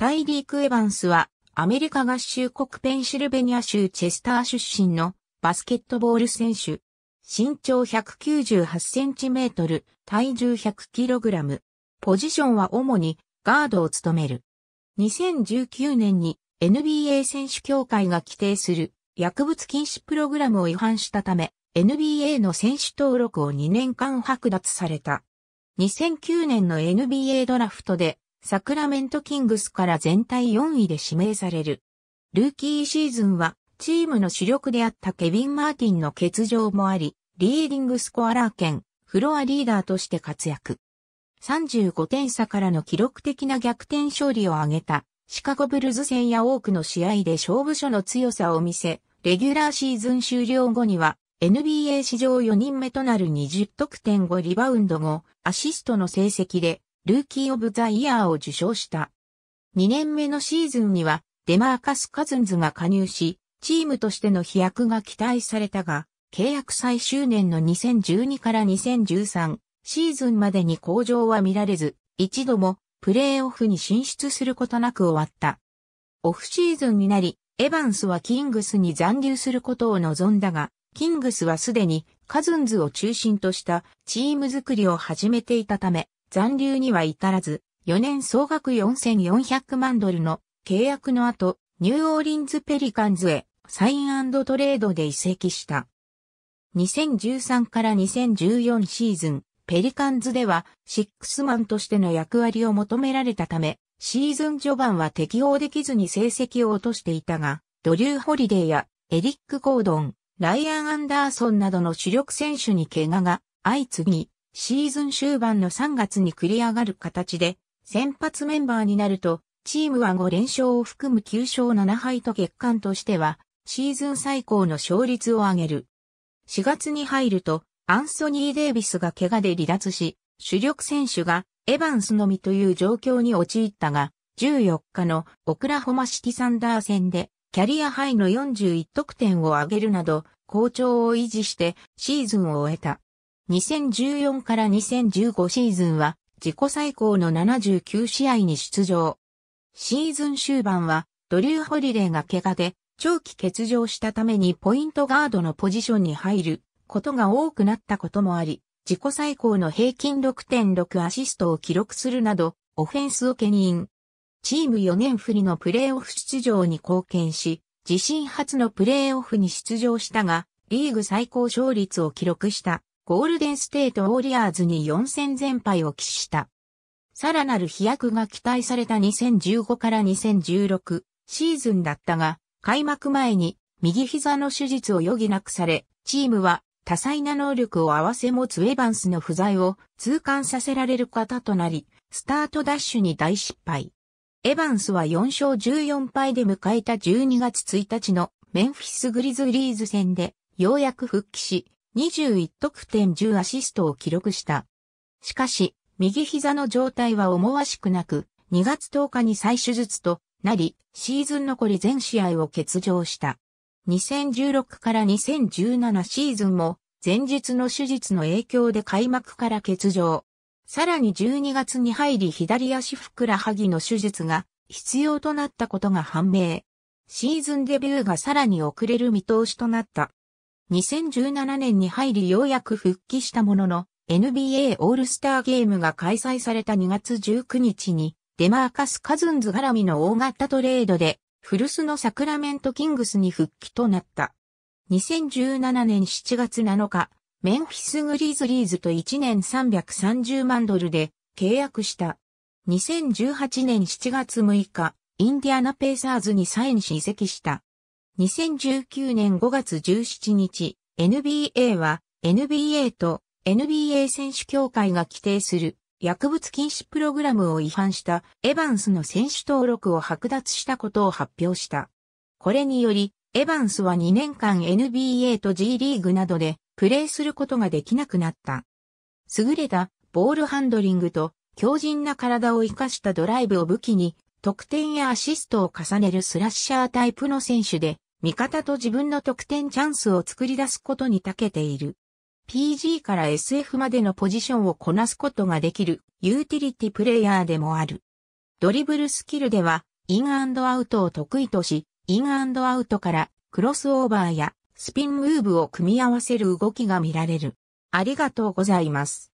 タイリーク・エヴァンスは、アメリカ合衆国ペンシルベニア州チェスター出身のバスケットボール選手。身長198センチメートル、体重100キログラム。ポジションは主にガードを務める。2019年に NBA 選手協会が規定する薬物禁止プログラムを違反したため、NBA の選手登録を2年間剥奪された。2009年の NBA ドラフトでサクラメントキングスから全体4位で指名される。ルーキーシーズンは、チームの主力であったケビン・マーティンの欠場もあり、リーディングスコアラー兼、フロアリーダーとして活躍。35点差からの記録的な逆転勝利を挙げた、シカゴブルズ戦や多くの試合で勝負所の強さを見せ、レギュラーシーズン終了後には、NBA 史上4人目となる20得点後リバウンド後、アシストの成績でルーキー・オブ・ザ・イヤーを受賞した。2年目のシーズンには、デマーカス・カズンズが加入し、チームとしての飛躍が期待されたが、契約最終年の2012から2013シーズンまでに向上は見られず、一度もプレーオフに進出することなく終わった。オフシーズンになり、エヴァンスはキングスに残留することを望んだが、キングスはすでにカズンズを中心としたチーム作りを始めていたため、残留には至らず、4年総額4400万ドルの契約の後、ニューオーリンズペリカンズへサイントレードで移籍した。2013から2014シーズン、ペリカンズではシックスマンとしての役割を求められたため、シーズン序盤は適応できずに成績を落としていたが、ドリュー・ホリデーやエリック・コードン、ライアン・アンダーソンなどの主力選手に怪我が相次ぎ、シーズン終盤の3月に繰り上がる形で、先発メンバーになると、チームは5連勝を含む9勝7敗と月間としては、シーズン最高の勝率を上げる。4月に入ると、アンソニー・デイビスが怪我で離脱し、主力選手がエヴァンスのみという状況に陥ったが、14日のオクラホマシティサンダー戦で、キャリアハイの41得点を挙げるなど、好調を維持してシーズンを終えた。2014から2015シーズンは自己最高の79試合に出場。シーズン終盤はドリュー・ホリデーが怪我で長期欠場したためにポイントガードのポジションに入ることが多くなったこともあり、自己最高の平均6.6アシストを記録するなど、オフェンスを牽引。チーム4年振りのプレーオフ出場に貢献し、自身初のプレーオフに出場したが、リーグ最高勝率を記録した。ゴールデンステートウォリアーズに4戦全敗を喫した。さらなる飛躍が期待された2015から2016シーズンだったが、開幕前に右膝の手術を余儀なくされ、チームは多彩な能力を併せ持つウェバンスの不在を痛感させられる方となり、スタートダッシュに大失敗。エバンスは4勝14敗で迎えた12月1日のメンフィスグリズリーズ戦でようやく復帰し、21得点10アシストを記録した。しかし、右膝の状態は思わしくなく、2月10日に再手術となり、シーズン残り全試合を欠場した。2016から2017シーズンも、前日の手術の影響で開幕から欠場。さらに12月に入り左足ふくらはぎの手術が必要となったことが判明。シーズンデビューがさらに遅れる見通しとなった。2017年に入りようやく復帰したものの、NBA オールスターゲームが開催された2月19日に、デマーカス・カズンズ絡みの大型トレードで、古巣のサクラメント・キングスに復帰となった。2017年7月7日、メンフィス・グリーズリーズと1年330万ドルで契約した。2018年7月6日、インディアナ・ペーサーズにサインし移籍した。2019年5月17日、NBA は NBA と NBA 選手協会が規定する薬物禁止プログラムを違反したエヴァンスの選手登録を剥奪したことを発表した。これにより、エヴァンスは2年間 NBA と G リーグなどでプレーすることができなくなった。優れたボールハンドリングと強靭な体を生かしたドライブを武器に得点やアシストを重ねるスラッシャータイプの選手で味方と自分の得点チャンスを作り出すことに長けている。PG から SF までのポジションをこなすことができるユーティリティプレイヤーでもある。ドリブルスキルでは、インアウトを得意とし、インアウトからクロスオーバーやスピンムーブを組み合わせる動きが見られる。ありがとうございます。